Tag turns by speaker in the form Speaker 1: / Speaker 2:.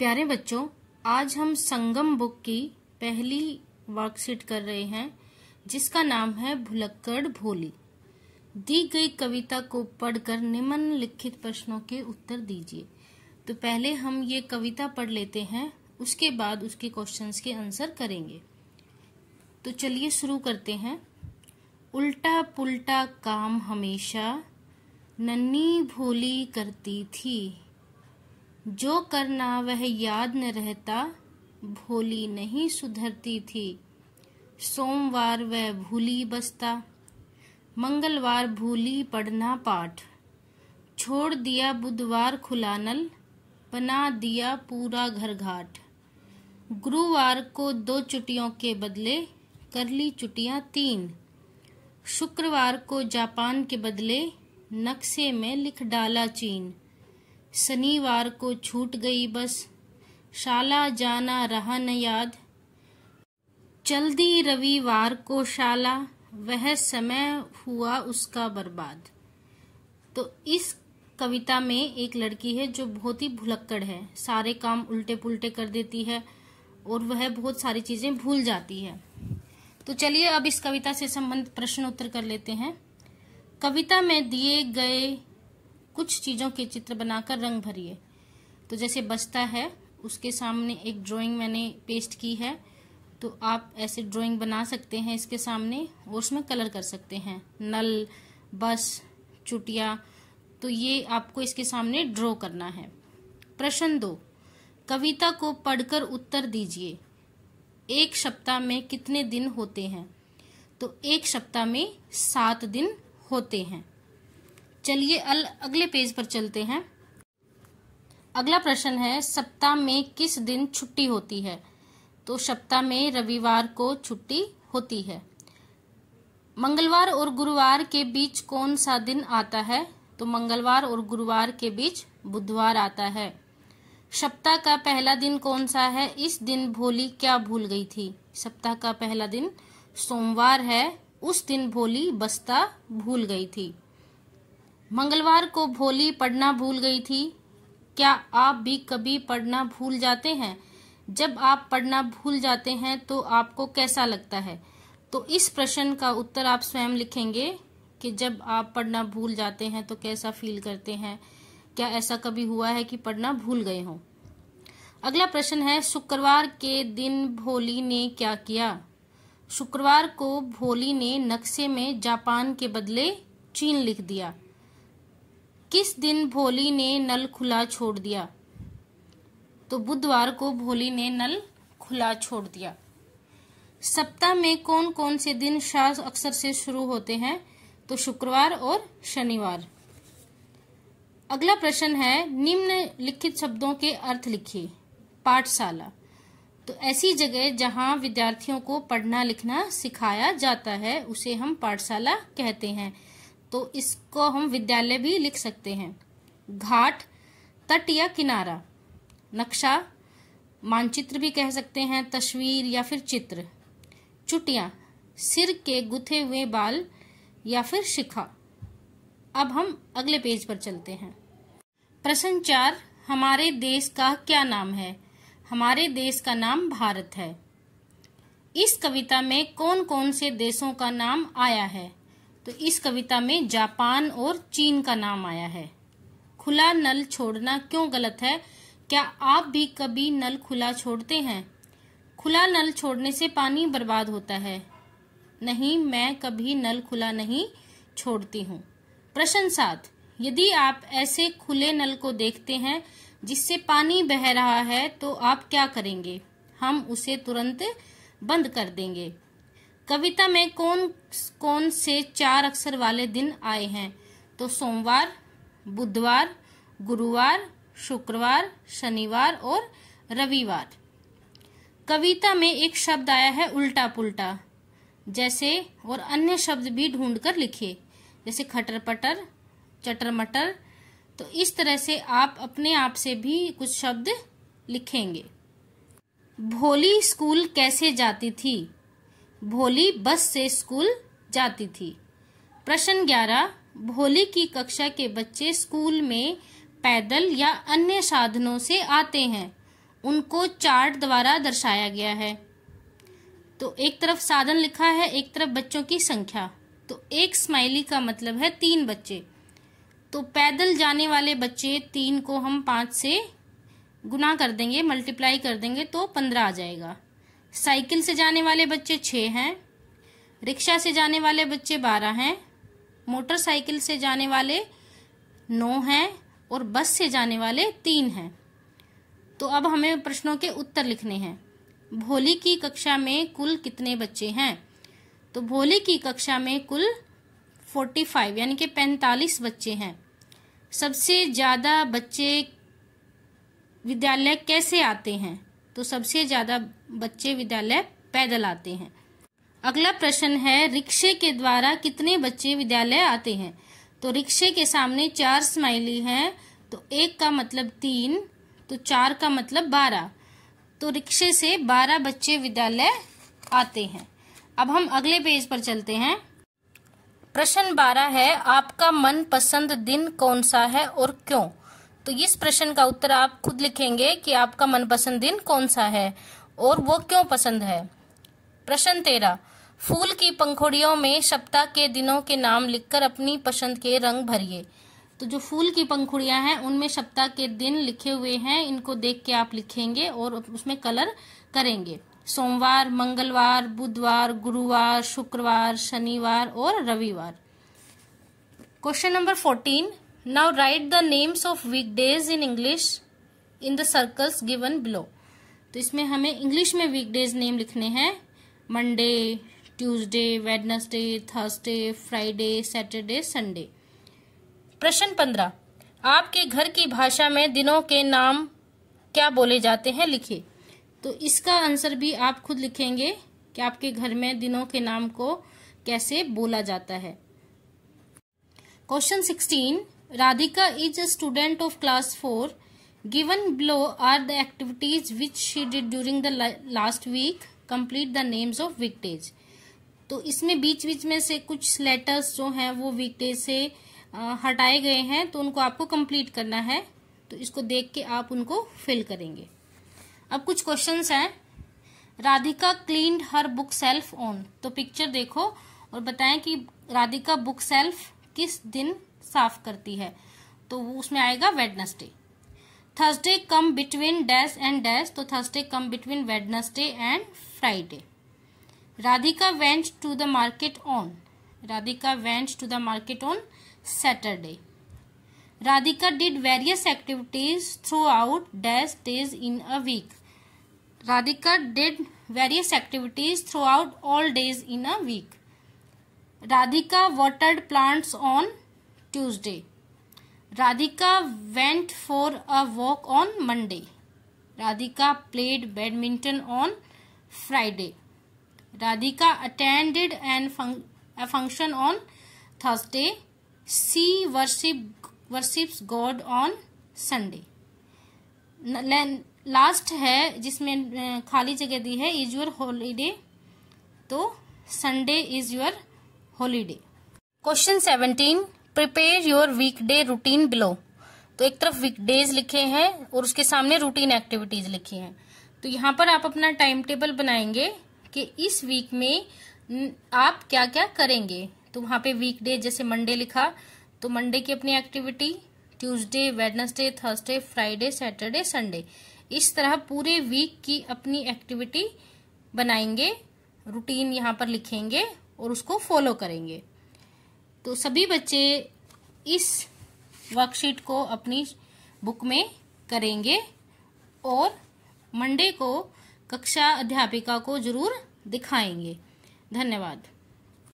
Speaker 1: प्यारे बच्चों आज हम संगम बुक की पहली वर्कशीट कर रहे हैं जिसका नाम है भुलक्कड़ भोली दी गई कविता को पढ़कर निम्नलिखित प्रश्नों के उत्तर दीजिए तो पहले हम ये कविता पढ़ लेते हैं उसके बाद उसके क्वेश्चंस के आंसर करेंगे तो चलिए शुरू करते हैं उल्टा पुल्टा काम हमेशा नन्ही भोली करती थी जो करना वह याद न रहता भोली नहीं सुधरती थी सोमवार वह भूली बसता मंगलवार भूली पढ़ना पाठ छोड़ दिया बुधवार खुला नल बना दिया पूरा घर घाट गुरुवार को दो चुटियों के बदले कर ली चुटियाँ तीन शुक्रवार को जापान के बदले नक्शे में लिख डाला चीन शनिवार को छूट गई बस शाला जाना रहा न याद चल दी रविवार को शाला वह समय हुआ उसका बर्बाद तो इस कविता में एक लड़की है जो बहुत ही भुलक्कड़ है सारे काम उल्टे पुल्टे कर देती है और वह बहुत सारी चीज़ें भूल जाती है तो चलिए अब इस कविता से संबंधित प्रश्न उत्तर कर लेते हैं कविता में दिए गए कुछ चीज़ों के चित्र बनाकर रंग भरिए तो जैसे बचता है उसके सामने एक ड्राइंग मैंने पेस्ट की है तो आप ऐसे ड्राइंग बना सकते हैं इसके सामने और उसमें कलर कर सकते हैं नल बस चुटिया तो ये आपको इसके सामने ड्रॉ करना है प्रश्न दो कविता को पढ़कर उत्तर दीजिए एक सप्ताह में कितने दिन होते हैं तो एक सप्ताह में सात दिन होते हैं चलिए अगले पेज पर चलते हैं अगला प्रश्न है सप्ताह में किस दिन छुट्टी होती है तो सप्ताह में रविवार को छुट्टी होती है मंगलवार और गुरुवार के बीच कौन सा दिन आता है तो मंगलवार और गुरुवार के बीच बुधवार आता है सप्ताह का पहला दिन कौन सा है इस दिन भोली क्या भूल गई थी सप्ताह का पहला दिन सोमवार है उस दिन भोली बस्ता भूल गई थी मंगलवार को भोली पढ़ना भूल गई थी क्या आप भी कभी पढ़ना भूल जाते हैं जब आप पढ़ना भूल जाते हैं तो आपको कैसा लगता है तो इस प्रश्न का उत्तर आप स्वयं लिखेंगे कि जब आप पढ़ना भूल जाते हैं तो कैसा फील करते हैं क्या ऐसा कभी हुआ है कि पढ़ना भूल गए हों अगला प्रश्न है शुक्रवार के दिन भोली ने क्या किया शुक्रवार को भोली ने नक्शे में जापान के बदले चीन लिख दिया किस दिन भोली ने नल खुला छोड़ दिया तो बुधवार को भोली ने नल खुला छोड़ दिया सप्ताह में कौन कौन से दिन शास अक्षर से शुरू होते हैं तो शुक्रवार और शनिवार अगला प्रश्न है निम्न लिखित शब्दों के अर्थ लिखिए पाठशाला तो ऐसी जगह जहां विद्यार्थियों को पढ़ना लिखना सिखाया जाता है उसे हम पाठशाला कहते हैं तो इसको हम विद्यालय भी लिख सकते हैं घाट तट या किनारा नक्शा मानचित्र भी कह सकते हैं तस्वीर या फिर चित्र चुटिया सिर के गुथे हुए बाल या फिर शिखा अब हम अगले पेज पर चलते हैं प्रश्न चार हमारे देश का क्या नाम है हमारे देश का नाम भारत है इस कविता में कौन कौन से देशों का नाम आया है तो इस कविता में जापान और चीन का नाम आया है खुला नल छोड़ना क्यों गलत है क्या आप भी कभी नल खुला छोड़ते हैं खुला नल छोड़ने से पानी बर्बाद होता है नहीं मैं कभी नल खुला नहीं छोड़ती हूँ प्रश्न सात यदि आप ऐसे खुले नल को देखते हैं जिससे पानी बह रहा है तो आप क्या करेंगे हम उसे तुरंत बंद कर देंगे कविता में कौन कौन से चार अक्षर वाले दिन आए हैं तो सोमवार बुधवार गुरुवार शुक्रवार शनिवार और रविवार कविता में एक शब्द आया है उल्टा पुल्टा जैसे और अन्य शब्द भी ढूंढकर लिखिए जैसे खटर पटर चटर मटर तो इस तरह से आप अपने आप से भी कुछ शब्द लिखेंगे भोली स्कूल कैसे जाती थी भोली बस से स्कूल जाती थी प्रश्न ग्यारह भोली की कक्षा के बच्चे स्कूल में पैदल या अन्य साधनों से आते हैं उनको चार्ट द्वारा दर्शाया गया है तो एक तरफ साधन लिखा है एक तरफ बच्चों की संख्या तो एक स्माइली का मतलब है तीन बच्चे तो पैदल जाने वाले बच्चे तीन को हम पाँच से गुना कर देंगे मल्टीप्लाई कर देंगे तो पंद्रह आ जाएगा साइकिल से जाने वाले बच्चे छः हैं रिक्शा से जाने वाले बच्चे बारह हैं मोटरसाइकिल से जाने वाले नौ हैं और बस से जाने वाले तीन हैं तो अब हमें प्रश्नों के उत्तर लिखने हैं भोली की कक्षा में कुल कितने बच्चे हैं तो भोली की कक्षा में कुल फोर्टी फाइव यानी कि पैंतालीस बच्चे हैं सबसे ज़्यादा बच्चे विद्यालय कैसे आते हैं तो सबसे ज़्यादा बच्चे विद्यालय पैदल आते हैं अगला प्रश्न है रिक्शे के द्वारा कितने बच्चे विद्यालय आते हैं तो रिक्शे के सामने चार स्माइली हैं तो एक का मतलब तीन तो चार का मतलब बारह तो रिक्शे से बारह बच्चे विद्यालय आते हैं अब हम अगले पेज पर चलते हैं प्रश्न बारह है आपका मनपसंद दिन कौन सा है और क्यों तो इस प्रश्न का उत्तर आप खुद लिखेंगे कि आपका मनपसंद दिन कौन सा है और वो क्यों पसंद है प्रश्न तेरा फूल की पंखुड़ियों में सप्ताह के दिनों के नाम लिखकर अपनी पसंद के रंग भरिए तो जो फूल की पंखुड़ियां हैं उनमें सप्ताह के दिन लिखे हुए हैं इनको देख के आप लिखेंगे और उसमें कलर करेंगे सोमवार मंगलवार बुधवार गुरुवार शुक्रवार शनिवार और रविवार question number fourteen now write the names of week days in English in the circles given below तो इसमें हमें इंग्लिश में वीकडेज नेम लिखने हैं Monday Tuesday Wednesday Thursday Friday Saturday Sunday प्रश्न पंद्रह आपके घर की भाषा में दिनों के नाम क्या बोले जाते हैं लिखिए तो इसका आंसर भी आप खुद लिखेंगे कि आपके घर में दिनों के नाम को कैसे बोला जाता है question sixteen Radhika is a student of class four Given below are the activities which she did during the last week. Complete the names of weekdays. तो इसमें बीच बीच में से कुछ लेटर्स जो हैं वो वीकडे से हटाए गए हैं तो उनको आपको कंप्लीट करना है तो इसको देख के आप उनको फिल करेंगे अब कुछ क्वेश्चंस हैं Radhika cleaned her book shelf on तो पिक्चर देखो और बताएं कि राधिका बुक सेल्फ किस दिन साफ करती है तो उसमें आएगा Wednesday thursday come between dash and dash so thursday come between wednesday and friday radhika went to the market on radhika went to the market on saturday radhika did various activities throughout dash days in a week radhika did various activities throughout all days in a week radhika watered plants on tuesday Radhika went for a walk on Monday. Radhika played badminton on Friday. Radhika attended an fun a function on Thursday. She worship worships God on Sunday. Last है जिसमें खाली जगह दी है is your holiday तो Sunday is your holiday question seventeen prepare your weekday routine below तो एक तरफ वीकडेज लिखे हैं और उसके सामने रूटीन एक्टिविटीज लिखी हैं तो यहाँ पर आप अपना टाइम टेबल बनाएंगे कि इस वीक में आप क्या क्या करेंगे तो वहां पे वीकडे जैसे मंडे लिखा तो मंडे की अपनी activity Tuesday Wednesday Thursday Friday Saturday Sunday इस तरह पूरे वीक की अपनी एक्टिविटी बनाएंगे रूटीन यहाँ पर लिखेंगे और उसको फॉलो करेंगे तो सभी बच्चे इस वर्कशीट को अपनी बुक में करेंगे और मंडे को कक्षा अध्यापिका को जरूर दिखाएंगे धन्यवाद